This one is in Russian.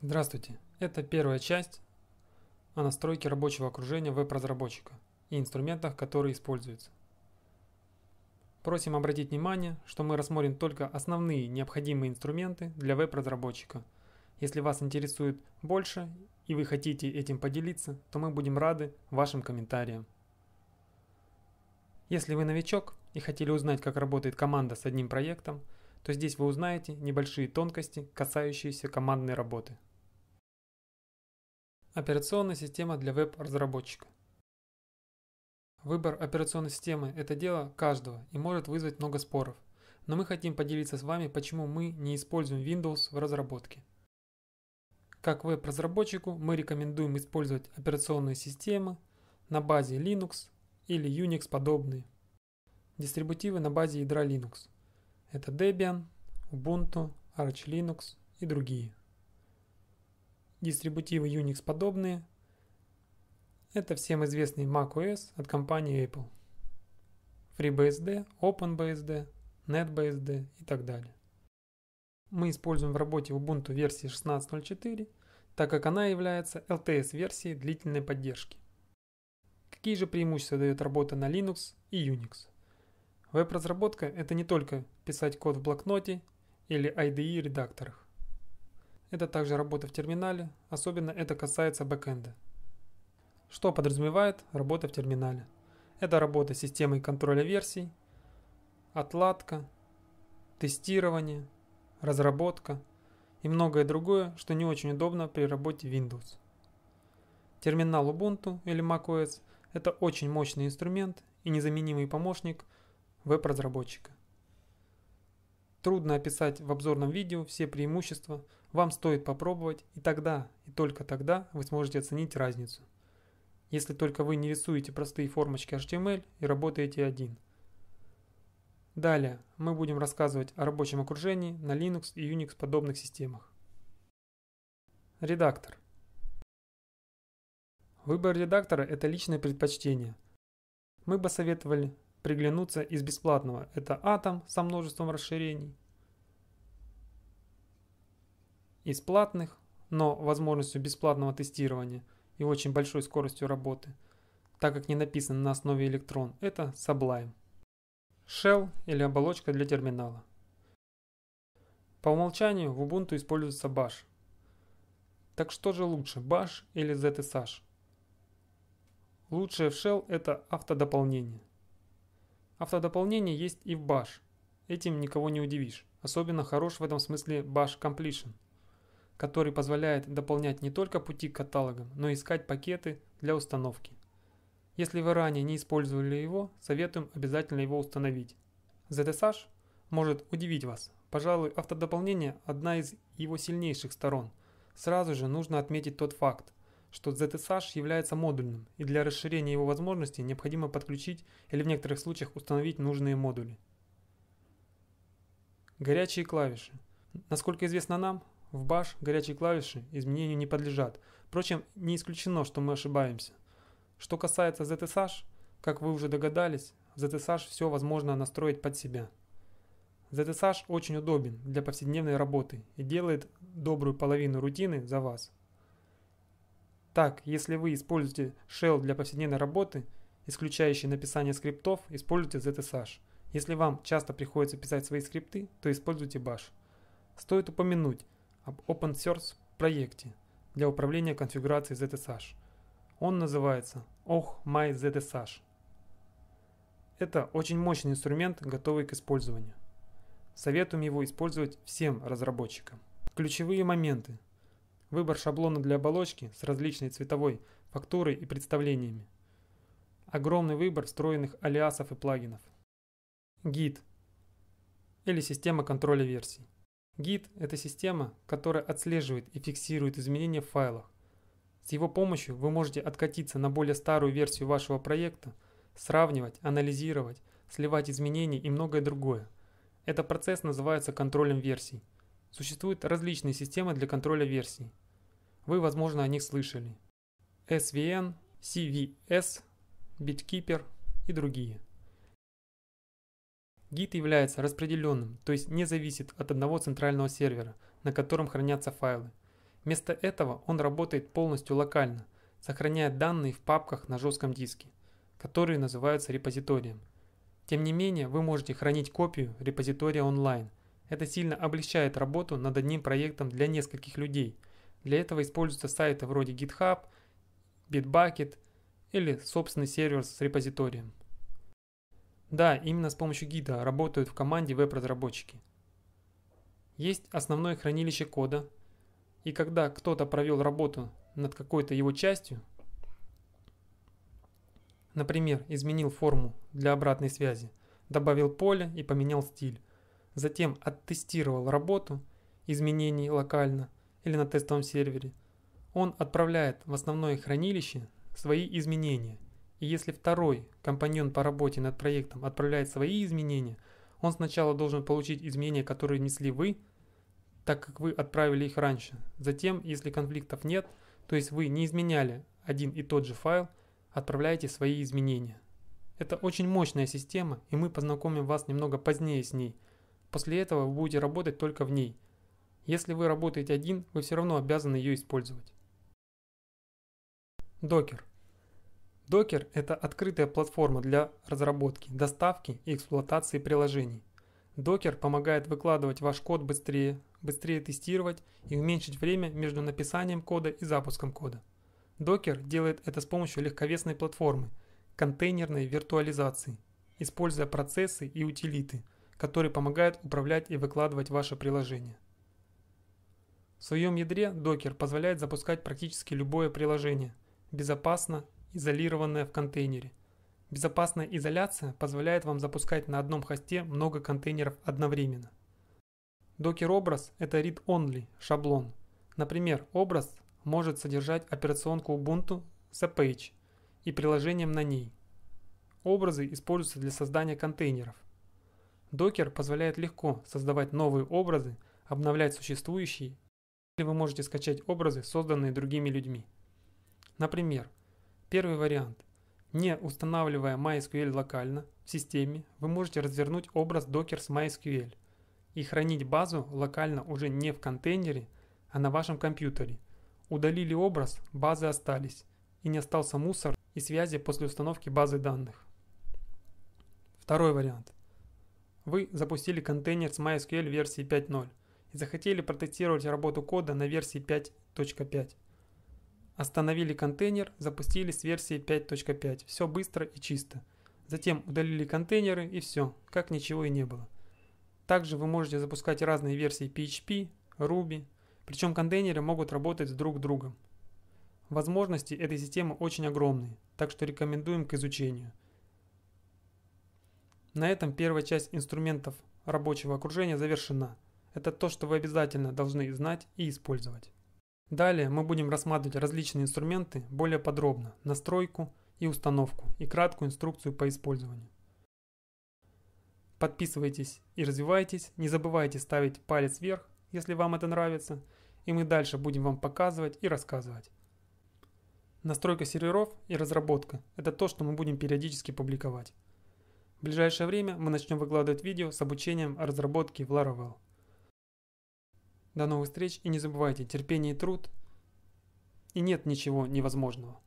Здравствуйте! Это первая часть о настройке рабочего окружения веб-разработчика и инструментах, которые используются. Просим обратить внимание, что мы рассмотрим только основные необходимые инструменты для веб-разработчика. Если вас интересует больше и вы хотите этим поделиться, то мы будем рады вашим комментариям. Если вы новичок и хотели узнать, как работает команда с одним проектом, то здесь вы узнаете небольшие тонкости, касающиеся командной работы. Операционная система для веб-разработчика. Выбор операционной системы – это дело каждого и может вызвать много споров, но мы хотим поделиться с вами, почему мы не используем Windows в разработке – как веб-разработчику мы рекомендуем использовать операционные системы на базе Linux или Unix подобные. Дистрибутивы на базе ядра Linux. Это Debian, Ubuntu, Arch Linux и другие. Дистрибутивы Unix подобные – это всем известный macOS от компании Apple, FreeBSD, OpenBSD, NetBSD и так далее мы используем в работе Ubuntu версии 16.04, так как она является LTS-версией длительной поддержки. Какие же преимущества дает работа на Linux и Unix? Веб-разработка – это не только писать код в блокноте или IDE-редакторах. Это также работа в терминале, особенно это касается бэкэнда. Что подразумевает работа в терминале? Это работа с системой контроля версий, отладка, тестирование – разработка и многое другое, что не очень удобно при работе Windows. Терминал Ubuntu или macOS – это очень мощный инструмент и незаменимый помощник веб-разработчика. Трудно описать в обзорном видео все преимущества, вам стоит попробовать, и тогда, и только тогда вы сможете оценить разницу. Если только вы не рисуете простые формочки HTML и работаете один – Далее мы будем рассказывать о рабочем окружении на Linux и Unix подобных системах. Редактор. Выбор редактора – это личное предпочтение. Мы бы советовали приглянуться из бесплатного. Это Atom со множеством расширений. Из платных, но возможностью бесплатного тестирования и очень большой скоростью работы, так как не написан на основе Electron, это Sublime. Shell или оболочка для терминала. По умолчанию в Ubuntu используется Bash. Так что же лучше, Bash или ZSH? Лучшее в Shell это автодополнение. Автодополнение есть и в Bash. Этим никого не удивишь. Особенно хорош в этом смысле Bash Completion, который позволяет дополнять не только пути к каталогам, но и искать пакеты для установки. Если вы ранее не использовали его, советуем обязательно его установить. ZSH может удивить вас. Пожалуй, автодополнение – одна из его сильнейших сторон. Сразу же нужно отметить тот факт, что ZSH является модульным, и для расширения его возможностей необходимо подключить или в некоторых случаях установить нужные модули. Горячие клавиши. Насколько известно нам, в Bash горячие клавиши изменению не подлежат. Впрочем, не исключено, что мы ошибаемся. Что касается ZSH, как вы уже догадались, ZSH все возможно настроить под себя. ZSH очень удобен для повседневной работы и делает добрую половину рутины за вас. Так, если вы используете shell для повседневной работы, исключающий написание скриптов, используйте ZSH. Если вам часто приходится писать свои скрипты, то используйте Bash. Стоит упомянуть об open source проекте для управления конфигурацией ZSH – он называется «Ох, май ZSH». Это очень мощный инструмент, готовый к использованию. Советуем его использовать всем разработчикам. Ключевые моменты. Выбор шаблона для оболочки с различной цветовой фактурой и представлениями. Огромный выбор встроенных алиасов и плагинов. Гид или система контроля версий. Гид – это система, которая отслеживает и фиксирует изменения в файлах, с его помощью вы можете откатиться на более старую версию вашего проекта, сравнивать, анализировать, сливать изменения и многое другое. Этот процесс называется контролем версий. Существуют различные системы для контроля версий. Вы, возможно, о них слышали. SVN, CVS, Bitkeeper и другие. Гид является распределенным, то есть не зависит от одного центрального сервера, на котором хранятся файлы – Вместо этого он работает полностью локально, сохраняя данные в папках на жестком диске, которые называются репозиторием. Тем не менее, вы можете хранить копию репозитория онлайн. Это сильно облегчает работу над одним проектом для нескольких людей. Для этого используются сайты вроде GitHub, Bitbucket или собственный сервер с репозиторием. Да, именно с помощью гида работают в команде веб-разработчики. Есть основное хранилище кода – и когда кто-то провел работу над какой-то его частью, например, изменил форму для обратной связи, добавил поле и поменял стиль, затем оттестировал работу изменений локально или на тестовом сервере, он отправляет в основное хранилище свои изменения. И если второй компаньон по работе над проектом отправляет свои изменения, он сначала должен получить изменения, которые внесли вы – так как вы отправили их раньше. Затем, если конфликтов нет, то есть вы не изменяли один и тот же файл, отправляете свои изменения. Это очень мощная система, и мы познакомим вас немного позднее с ней. После этого вы будете работать только в ней. Если вы работаете один, вы все равно обязаны ее использовать. Докер. Докер – это открытая платформа для разработки, доставки и эксплуатации приложений. Докер помогает выкладывать ваш код быстрее, быстрее тестировать и уменьшить время между написанием кода и запуском кода. Docker делает это с помощью легковесной платформы, контейнерной виртуализации, используя процессы и утилиты, которые помогают управлять и выкладывать ваше приложение. В своем ядре Docker позволяет запускать практически любое приложение, безопасно изолированное в контейнере. Безопасная изоляция позволяет вам запускать на одном хосте много контейнеров одновременно. Докер-образ – это read-only шаблон. Например, образ может содержать операционку Ubuntu с Apache и приложением на ней. Образы используются для создания контейнеров. Докер позволяет легко создавать новые образы, обновлять существующие, или вы можете скачать образы, созданные другими людьми. Например, первый вариант. Не устанавливая MySQL локально в системе, вы можете развернуть образ Docker с MySQL – и хранить базу локально уже не в контейнере, а на вашем компьютере. Удалили образ, базы остались, и не остался мусор и связи после установки базы данных. Второй вариант. Вы запустили контейнер с MySQL версии 5.0 и захотели протестировать работу кода на версии 5.5. Остановили контейнер, запустили с версии 5.5. Все быстро и чисто. Затем удалили контейнеры и все, как ничего и не было. Также вы можете запускать разные версии PHP, Ruby, причем контейнеры могут работать друг с другом. Возможности этой системы очень огромные, так что рекомендуем к изучению. На этом первая часть инструментов рабочего окружения завершена. Это то, что вы обязательно должны знать и использовать. Далее мы будем рассматривать различные инструменты более подробно, настройку и установку и краткую инструкцию по использованию. Подписывайтесь и развивайтесь. Не забывайте ставить палец вверх, если вам это нравится. И мы дальше будем вам показывать и рассказывать. Настройка серверов и разработка – это то, что мы будем периодически публиковать. В ближайшее время мы начнем выкладывать видео с обучением о разработке в Laravel. До новых встреч и не забывайте терпение и труд. И нет ничего невозможного.